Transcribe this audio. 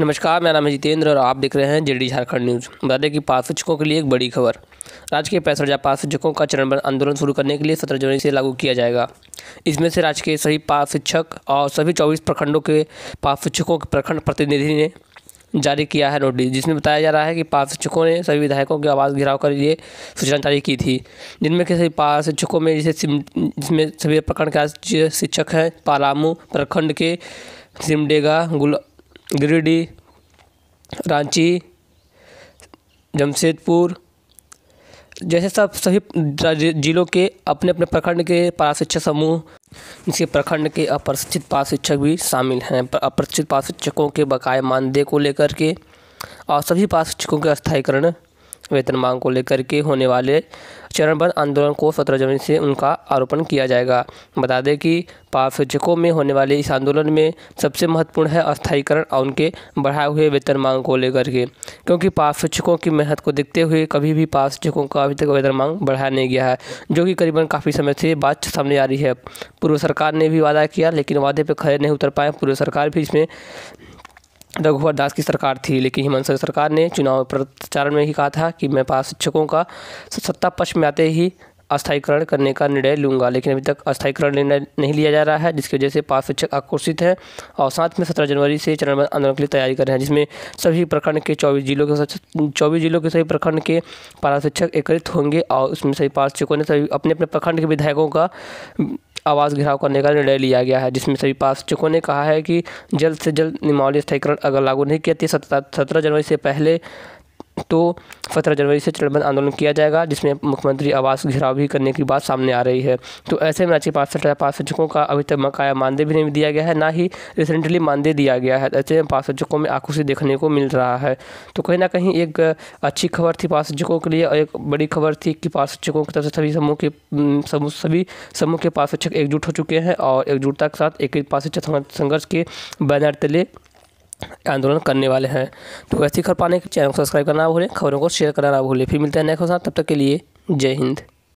नमस्कार मेरा नाम है जितेंद्र और आप देख रहे हैं डी झारखंड न्यूज़ बता दें कि पास शिक्षकों के लिए एक बड़ी खबर राज्य के पैंसठ हज़ार पास शिक्षकों का चरणबद्ध आंदोलन शुरू करने के लिए सत्रह जनवरी से लागू किया जाएगा इसमें से राज्य के सभी पास शिक्षक और सभी चौबीस प्रखंडों के पास शिक्षकों के प्रखंड प्रतिनिधि ने जारी किया है नोटिस जिसमें बताया जा रहा है कि पास शिक्षकों ने सभी विधायकों की आवाज घिराव कर लिए सूचना जारी की थी जिनमें के सभी पास शिक्षकों में जिसे जिसमें सभी प्रखंड के शिक्षक हैं पालामू प्रखंड के सिमडेगा गुल गिरिडीह रांची जमशेदपुर जैसे सब सभी जिलों के अपने अपने प्रखंड के पारशिक्षक समूह जिसके प्रखंड के अप्रशिक्षित पारशिक्षक भी शामिल हैं अप्रशिक्षित पारशिक्षकों के बकाए मानदेय को लेकर के और सभी पारशिक्षकों के स्थायीकरण वेतन मांग को लेकर के होने वाले चरणबद्ध आंदोलन को सत्रह जनवरी से उनका आरोपण किया जाएगा बता दें कि पावर में होने वाले इस आंदोलन में सबसे महत्वपूर्ण है अस्थायीकरण और उनके बढ़ाए हुए वेतन मांग को लेकर के क्योंकि पावर शिक्षकों की मेहनत को देखते हुए कभी भी पावर का अभी तक वेतन मांग बढ़ाया नहीं गया है जो कि करीबन काफ़ी समय से बात सामने आ रही है पूर्व सरकार ने भी वादा किया लेकिन वादे पर खड़े नहीं उतर पाए पूर्व सरकार भी इसमें रघुवर दास की सरकार थी लेकिन हेमंत सोरेन सरकार ने चुनाव प्रचार में ही कहा था कि मैं पास शिक्षकों का सत्ता पक्ष में आते ही अस्थायीकरण करने का निर्णय लूँगा लेकिन अभी तक अस्थायीकरण निर्णय नहीं लिया जा रहा है जिसकी वजह से पास शिक्षक आक्रोशित हैं और साथ में सत्रह जनवरी से चरणबद्ध आंदोलन के लिए तैयारी कर रहे हैं जिसमें सभी प्रखंड के चौबीस जिलों के चौबीस जिलों के सभी प्रखंड के पारा शिक्षक एकत्रित होंगे और उसमें सभी पास शिक्षकों ने सभी अपने अपने प्रखंड के विधायकों का आवास घिराव करने का निर्णय लिया गया है जिसमें सभी पाक्षिकों ने कहा है कि जल्द से जल्द निमावली स्थायीकरण अगर लागू नहीं किया सत्रह जनवरी से पहले तो सत्रह जनवरी से चरणबद्ध आंदोलन किया जाएगा जिसमें मुख्यमंत्री आवास घेराव भी करने की बात सामने आ रही है तो ऐसे में राज्य पार्षद पास शिक्षकों का अभी तक मकाया मानदेय भी नहीं दिया गया है ना ही रिसेंटली मानदेय दिया गया है ऐसे में पास शिक्षकों में आंखों से देखने को मिल रहा है तो कहीं ना कहीं एक अच्छी खबर थी पास शिक्षकों के लिए और एक बड़ी खबर थी कि पास शिक्षकों की तरफ से सभी समूह के समूह सभी समूह के पास शिक्षक एकजुट हो चुके हैं और एकजुटता के साथ एक पार्षद शिक्षक संघर्ष के बैनर तले आंदोलन करने वाले हैं तो ऐसी खबर पाने के चैनल को सब्सक्राइब करना भूलें खबरों को शेयर करना ना भूलें फिर मिलते हैं नेक्स्ट साथ तब तक के लिए जय हिंद